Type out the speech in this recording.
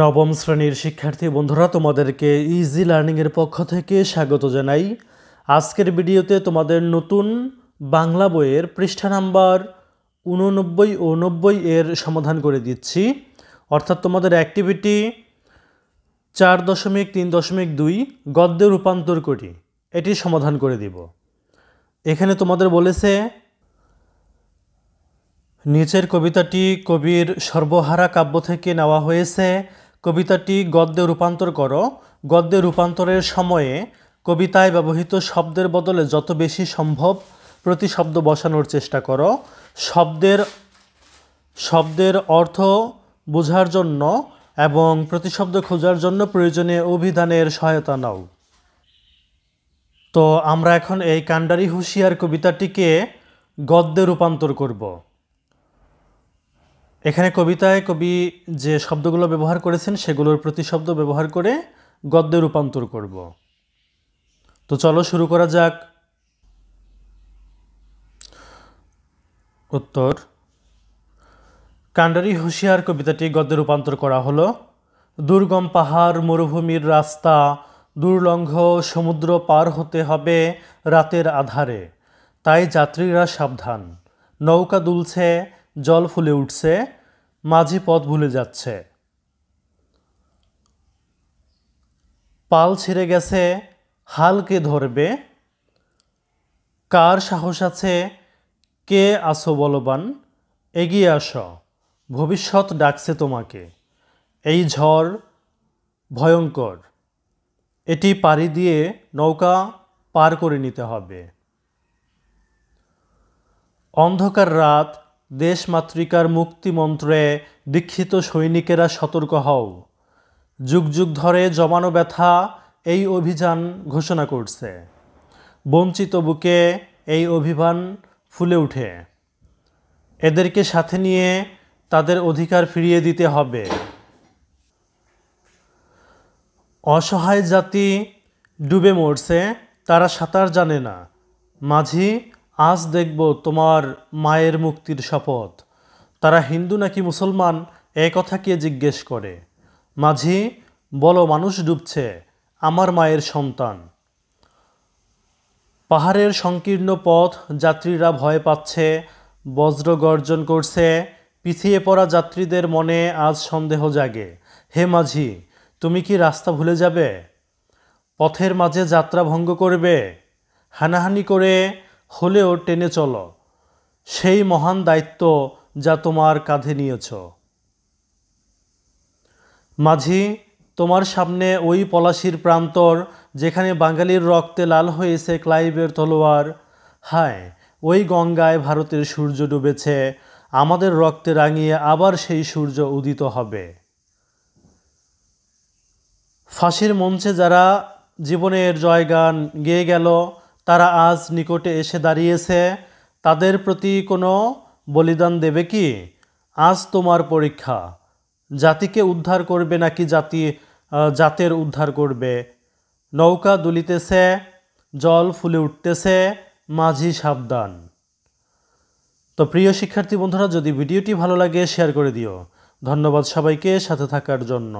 নবম শ্রেণীর শিক্ষার্থী বন্ধুরা তোমাদেরকে ইজি লার্নিংয়ের পক্ষ থেকে স্বাগত জানাই আজকের ভিডিওতে তোমাদের নতুন বাংলা বইয়ের পৃষ্ঠা নাম্বার উননব্বই ও নব্বই এর সমাধান করে দিচ্ছি অর্থাৎ তোমাদের অ্যাক্টিভিটি চার দশমিক তিন দশমিক দুই গদ্যে রূপান্তর করি এটি সমাধান করে দিব এখানে তোমাদের বলেছে নিচের কবিতাটি কবির সর্বহারা কাব্য থেকে নেওয়া হয়েছে কবিতাটি গদ্যে রূপান্তর করো গদ্যে রূপান্তরের সময়ে কবিতায় ব্যবহৃত শব্দের বদলে যত বেশি সম্ভব প্রতি শব্দ বসানোর চেষ্টা করো শব্দের শব্দের অর্থ বোঝার জন্য এবং প্রতিশব্দ খোঁজার জন্য প্রয়োজনে অভিধানের সহায়তা নাও তো আমরা এখন এই কাণ্ডারি হুঁশিয়ার কবিতাটিকে গদ্যে রূপান্তর করব এখানে কবিতায় কবি যে শব্দগুলো ব্যবহার করেছেন সেগুলোর প্রতি শব্দ ব্যবহার করে গদ্যে রূপান্তর করব তো চলো শুরু করা যাক উত্তর কান্ডারি হুঁশিয়ার কবিতাটি গদ্যে রূপান্তর করা হলো দুর্গম পাহাড় মরুভূমির রাস্তা দুর্লঙ্ঘ সমুদ্র পার হতে হবে রাতের আধারে তাই যাত্রীরা সাবধান নৌকা দুলছে জল ফুলে উঠছে মাঝি পথ ভুলে যাচ্ছে পাল ছিঁড়ে গেছে হালকে ধরবে কার সাহস আছে কে আসো বলবান এগিয়ে আস ভবিষ্যৎ ডাকছে তোমাকে এই ঝড় ভয়ঙ্কর এটি পাড়ি দিয়ে নৌকা পার করে নিতে হবে অন্ধকার রাত দেশমাতৃকার মুক্তিমন্ত্রে দীক্ষিত সৈনিকেরা সতর্ক হও যুগ যুগ ধরে জমানো ব্যথা এই অভিযান ঘোষণা করছে বঞ্চিত বুকে এই অভিযান ফুলে উঠে এদেরকে সাথে নিয়ে তাদের অধিকার ফিরিয়ে দিতে হবে অসহায় জাতি ডুবে মরছে তারা সাঁতার জানে না মাঝি আজ দেখব তোমার মায়ের মুক্তির শপথ তারা হিন্দু নাকি মুসলমান এ কথা কে জিজ্ঞেস করে মাঝি বলো মানুষ ডুবছে আমার মায়ের সন্তান পাহাড়ের সংকীর্ণ পথ যাত্রীরা ভয় পাচ্ছে বজ্র গর্জন করছে পিছিয়ে পড়া যাত্রীদের মনে আজ সন্দেহ জাগে হে মাঝি তুমি কি রাস্তা ভুলে যাবে পথের মাঝে যাত্রা ভঙ্গ করবে হানাহানি করে হলেও টেনে চলো সেই মহান দায়িত্ব যা তোমার কাঁধে নিয়েছ মাঝি তোমার সামনে ওই পলাশির প্রান্তর যেখানে বাঙালির রক্তে লাল হয়েছে ক্লাইবের তলোয়ার হায় ওই গঙ্গায় ভারতের সূর্য ডুবেছে আমাদের রক্তে রাঙিয়ে আবার সেই সূর্য উদিত হবে ফাঁসির মঞ্চে যারা জীবনের জয়গান গেয়ে গেল তারা আজ নিকটে এসে দাঁড়িয়েছে তাদের প্রতি কোনো বলিদান দেবে কি আজ তোমার পরীক্ষা জাতিকে উদ্ধার করবে নাকি জাতি জাতের উদ্ধার করবে নৌকা দুলিতেছে জল ফুলে উঠতেছে মাঝি সাবধান তো প্রিয় শিক্ষার্থী বন্ধুরা যদি ভিডিওটি ভালো লাগে শেয়ার করে দিও ধন্যবাদ সবাইকে সাথে থাকার জন্য